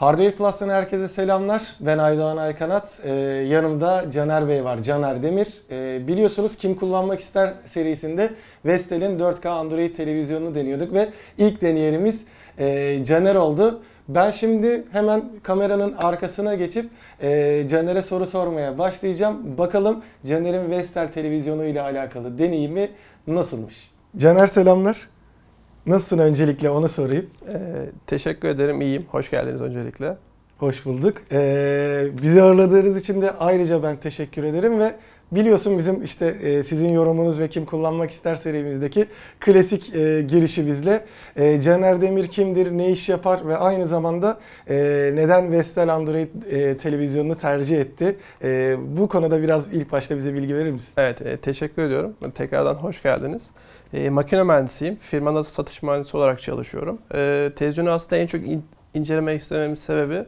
Hardware Plus'tan herkese selamlar. Ben Aydoğan Aykanat. Ee, yanımda Caner Bey var. Caner Demir. Ee, biliyorsunuz Kim Kullanmak İster serisinde Vestel'in 4K Android televizyonunu deniyorduk ve ilk deneyerimiz e, Caner oldu. Ben şimdi hemen kameranın arkasına geçip e, Caner'e soru sormaya başlayacağım. Bakalım Caner'in Vestel televizyonu ile alakalı deneyimi nasılmış? Caner selamlar. Nasılsın öncelikle onu sorayım. Ee, teşekkür ederim, iyiyim. Hoş geldiniz öncelikle. Hoş bulduk. Ee, bizi ağırladığınız için de ayrıca ben teşekkür ederim ve Biliyorsun bizim işte e, sizin yorumunuz ve kim kullanmak ister serimizdeki klasik e, bizle e, Caner Demir kimdir, ne iş yapar ve aynı zamanda e, neden Vestel Android e, televizyonunu tercih etti? E, bu konuda biraz ilk başta bize bilgi verir misin? Evet, e, teşekkür ediyorum. Tekrardan hoş geldiniz. E, makine mühendisiyim. Firmada satış mühendisi olarak çalışıyorum. E, televizyonu aslında en çok in, incelemek istememin sebebi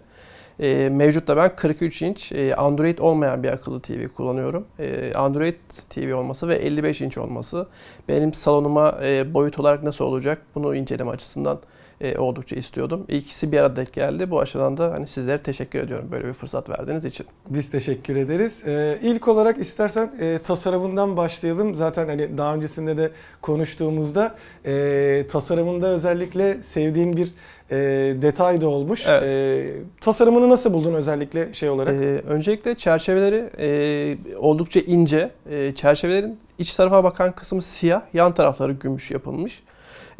e, da ben 43 inç e, Android olmayan bir akıllı TV kullanıyorum. E, Android TV olması ve 55 inç olması benim salonuma e, boyut olarak nasıl olacak bunu inceleme açısından e, oldukça istiyordum. İkisi bir arada denk geldi. Bu açıdan da hani sizlere teşekkür ediyorum böyle bir fırsat verdiğiniz için. Biz teşekkür ederiz. Ee, ilk olarak istersen e, tasarımından başlayalım. Zaten hani daha öncesinde de konuştuğumuzda e, tasarımında özellikle sevdiğin bir e, detay da olmuş. Evet. E, tasarımını nasıl buldun özellikle şey olarak? E, öncelikle çerçeveleri e, oldukça ince. E, çerçevelerin iç tarafa bakan kısmı siyah, yan tarafları gümüş yapılmış.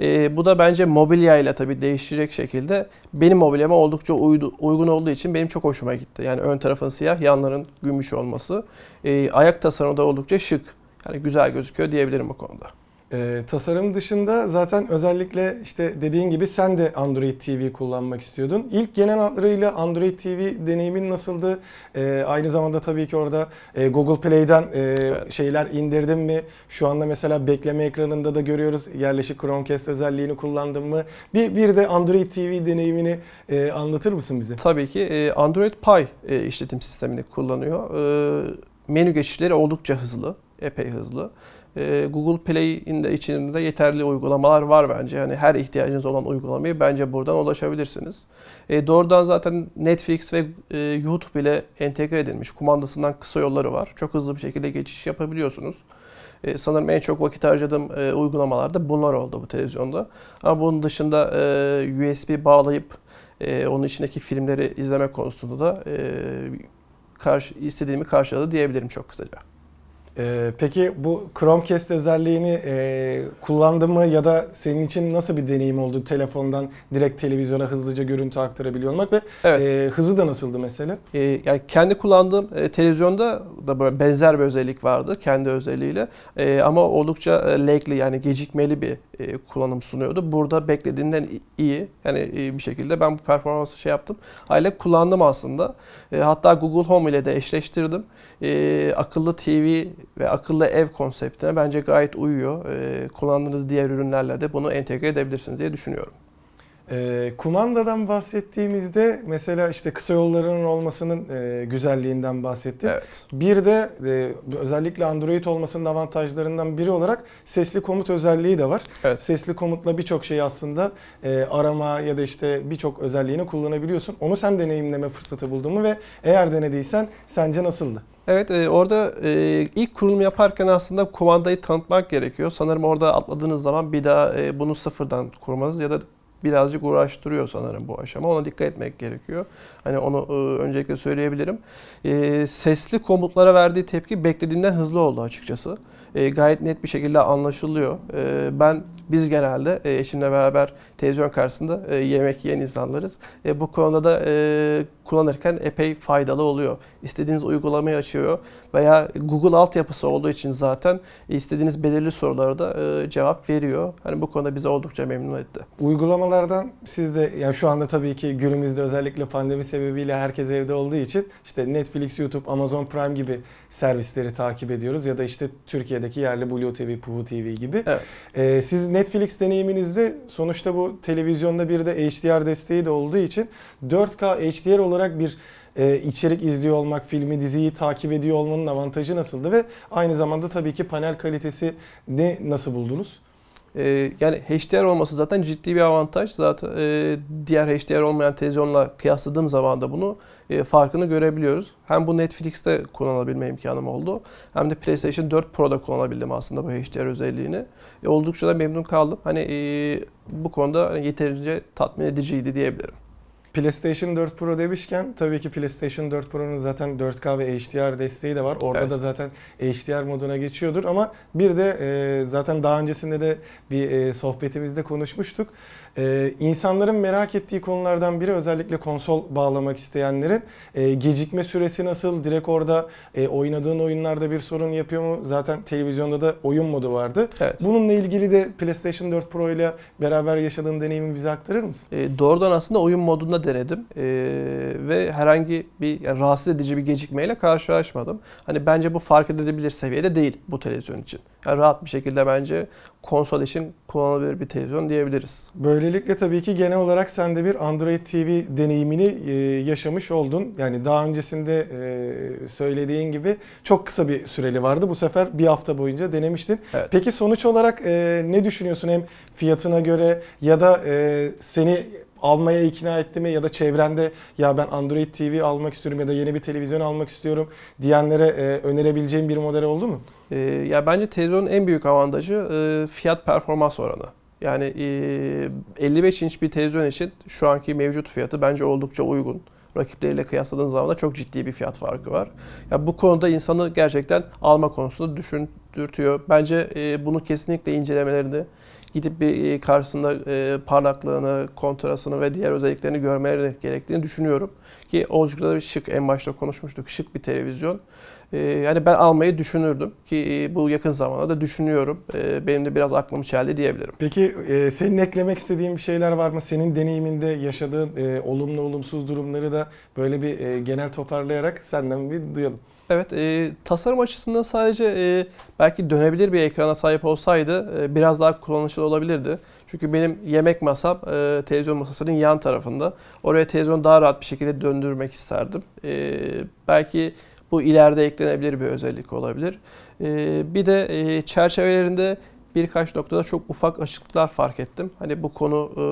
E, bu da bence mobilya ile tabii değişecek şekilde benim mobilyama oldukça uydu, uygun olduğu için benim çok hoşuma gitti. Yani ön tarafın siyah, yanların gümüş olması. E, ayak tasarımı da oldukça şık. Yani güzel gözüküyor diyebilirim bu konuda. E, tasarım dışında zaten özellikle işte dediğin gibi sen de Android TV kullanmak istiyordun. İlk genel hatlarıyla Android TV deneyimin nasıldı? E, aynı zamanda tabii ki orada e, Google Play'den e, evet. şeyler indirdin mi? Şu anda mesela bekleme ekranında da görüyoruz. Yerleşik Chromecast özelliğini kullandın mı? Bir, bir de Android TV deneyimini e, anlatır mısın bize? Tabii ki. E, Android Pie e, işletim sistemini kullanıyor. E, menü geçişleri oldukça hızlı, epey hızlı. Ee, Google Play'in de içinde yeterli uygulamalar var bence. Yani her ihtiyacınız olan uygulamayı bence buradan ulaşabilirsiniz. E, doğrudan zaten Netflix ve e, YouTube ile entegre edilmiş. Kumandasından kısa yolları var. Çok hızlı bir şekilde geçiş yapabiliyorsunuz. E, sanırım en çok vakit harcadığım e, uygulamalarda bunlar oldu bu televizyonda. Ama bunun dışında e, USB bağlayıp e, onun içindeki filmleri izleme konusunda da e, karşı, istediğimi karşıladı diyebilirim çok kısaca. Ee, peki bu Chromecast özelliğini e, kullandın mı ya da senin için nasıl bir deneyim oldu telefondan direkt televizyona hızlıca görüntü aktarabiliyor olmak ve evet. e, hızı da nasıldı mesela? Ee, yani kendi kullandığım e, televizyonda da böyle benzer bir özellik vardı kendi özelliğiyle e, ama oldukça e, lake'li yani gecikmeli bir e, kullanım sunuyordu. Burada beklediğimden iyi yani e, bir şekilde ben bu performansı şey yaptım. Hala kullandım aslında. E, hatta Google Home ile de eşleştirdim. E, akıllı TV ve akıllı ev konseptine bence gayet uyuyor. Ee, kullandığınız diğer ürünlerle de bunu entegre edebilirsiniz diye düşünüyorum. E, kumandadan bahsettiğimizde mesela işte kısa yollarının olmasının e, güzelliğinden bahsettik. Evet. Bir de e, özellikle Android olmasının avantajlarından biri olarak sesli komut özelliği de var. Evet. Sesli komutla birçok şeyi aslında e, arama ya da işte birçok özelliğini kullanabiliyorsun. Onu sen deneyimleme fırsatı buldun mu ve eğer denediysen sence nasıldı? Evet e, orada e, ilk kurulum yaparken aslında kumandayı tanıtmak gerekiyor. Sanırım orada atladığınız zaman bir daha e, bunu sıfırdan kurmanız ya da birazcık uğraştırıyor sanırım bu aşama. Ona dikkat etmek gerekiyor. Hani onu e, öncelikle söyleyebilirim. E, sesli komutlara verdiği tepki beklediğimden hızlı oldu açıkçası e, gayet net bir şekilde anlaşılıyor. E, ben biz genelde e, eşimle beraber televizyon karşısında e, yemek yiyen insanlarız. E, bu konuda da e, kullanırken epey faydalı oluyor. İstediğiniz uygulamayı açıyor veya Google altyapısı olduğu için zaten istediğiniz belirli sorulara da e, cevap veriyor. Hani bu konuda bizi oldukça memnun etti. Uygulamalardan siz de yani şu anda tabii ki günümüzde özellikle pandemi sebebiyle herkes evde olduğu için işte Netflix, YouTube, Amazon Prime gibi servisleri takip ediyoruz ya da işte Türkiye Türkiye'deki yerli Blue TV, Puhu TV gibi. Evet. E, siz Netflix deneyiminizde sonuçta bu televizyonda bir de HDR desteği de olduğu için 4K HDR olarak bir e, içerik izliyor olmak, filmi, diziyi takip ediyor olmanın avantajı nasıldı ve aynı zamanda tabii ki panel kalitesi ne nasıl buldunuz? E, yani HDR olması zaten ciddi bir avantaj. Zaten e, diğer HDR olmayan televizyonla kıyasladığım zaman da bunu e, farkını görebiliyoruz. Hem bu Netflix'te kullanabilme imkanım oldu. Hem de PlayStation 4 Pro'da kullanabildim aslında bu HDR özelliğini. E, oldukça da memnun kaldım. Hani e, bu konuda hani yeterince tatmin ediciydi diyebilirim. PlayStation 4 Pro demişken tabii ki PlayStation 4 Pro'nun zaten 4K ve HDR desteği de var. Orada evet. da zaten HDR moduna geçiyordur ama bir de e, zaten daha öncesinde de bir e, sohbetimizde konuşmuştuk. Ee, insanların merak ettiği konulardan biri özellikle konsol bağlamak isteyenlerin e, gecikme süresi nasıl? Direkt orada e, oynadığın oyunlarda bir sorun yapıyor mu? Zaten televizyonda da oyun modu vardı. Evet. Bununla ilgili de PlayStation 4 Pro ile beraber yaşadığın deneyimi bize aktarır mısın? E, doğrudan aslında oyun modunda denedim e, ve herhangi bir yani rahatsız edici bir gecikmeyle karşılaşmadım. Hani bence bu fark edilebilir seviyede değil bu televizyon için yani rahat bir şekilde bence konsol için kullanılabilir bir televizyon diyebiliriz. Böylelikle tabii ki genel olarak sen de bir Android TV deneyimini e, yaşamış oldun. Yani daha öncesinde e, söylediğin gibi çok kısa bir süreli vardı. Bu sefer bir hafta boyunca denemiştin. Evet. Peki sonuç olarak e, ne düşünüyorsun hem fiyatına göre ya da seni almaya ikna etti mi ya da çevrende ya ben Android TV almak istiyorum ya da yeni bir televizyon almak istiyorum diyenlere e, önerebileceğim bir model oldu mu? E, ya bence televizyonun en büyük avantajı e, fiyat performans oranı. Yani e, 55 inç bir televizyon için şu anki mevcut fiyatı bence oldukça uygun rakipleriyle kıyasladığınız zaman da çok ciddi bir fiyat farkı var. Ya bu konuda insanı gerçekten alma konusunda düşündürtüyor. Bence e, bunu kesinlikle incelemelerini gidip bir e, karşısında e, parlaklığını, kontrastını ve diğer özelliklerini görmeleri gerektiğini düşünüyorum. Ki oldukça da bir şık, en başta konuşmuştuk, şık bir televizyon. Ee, yani ben almayı düşünürdüm ki e, bu yakın zamanda da düşünüyorum. Ee, benim de biraz aklım çeldi diyebilirim. Peki e, senin eklemek istediğin bir şeyler var mı? Senin deneyiminde yaşadığın e, olumlu olumsuz durumları da böyle bir genel toparlayarak senden bir duyalım. Evet, tasarım açısından sadece belki dönebilir bir ekrana sahip olsaydı biraz daha kullanışlı olabilirdi. Çünkü benim yemek masam televizyon masasının yan tarafında. Oraya televizyonu daha rahat bir şekilde döndürmek isterdim. E, belki bu ileride eklenebilir bir özellik olabilir. Ee, bir de e, çerçevelerinde birkaç noktada çok ufak açıklıklar fark ettim. Hani bu konu e,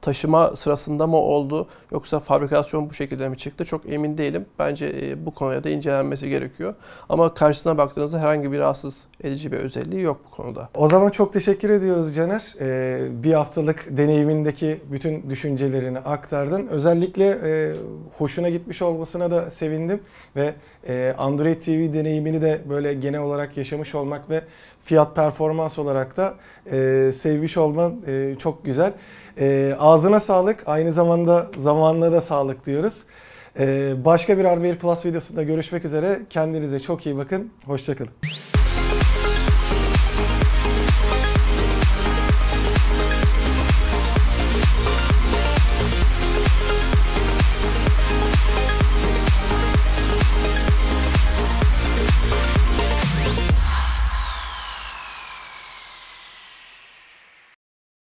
taşıma sırasında mı oldu yoksa fabrikasyon bu şekilde mi çıktı çok emin değilim. Bence e, bu konuya da incelenmesi gerekiyor. Ama karşısına baktığınızda herhangi bir rahatsız edici bir özelliği yok bu konuda. O zaman çok teşekkür ediyoruz Caner. E, bir haftalık deneyimindeki bütün düşüncelerini aktardın. Özellikle e, hoşuna gitmiş olmasına da sevindim ve Android TV deneyimini de böyle genel olarak yaşamış olmak ve fiyat performans olarak da e, sevmiş olman e, çok güzel. E, ağzına sağlık. Aynı zamanda zamanına da sağlık diyoruz. E, başka bir Hardware Plus videosunda görüşmek üzere. Kendinize çok iyi bakın. Hoşçakalın.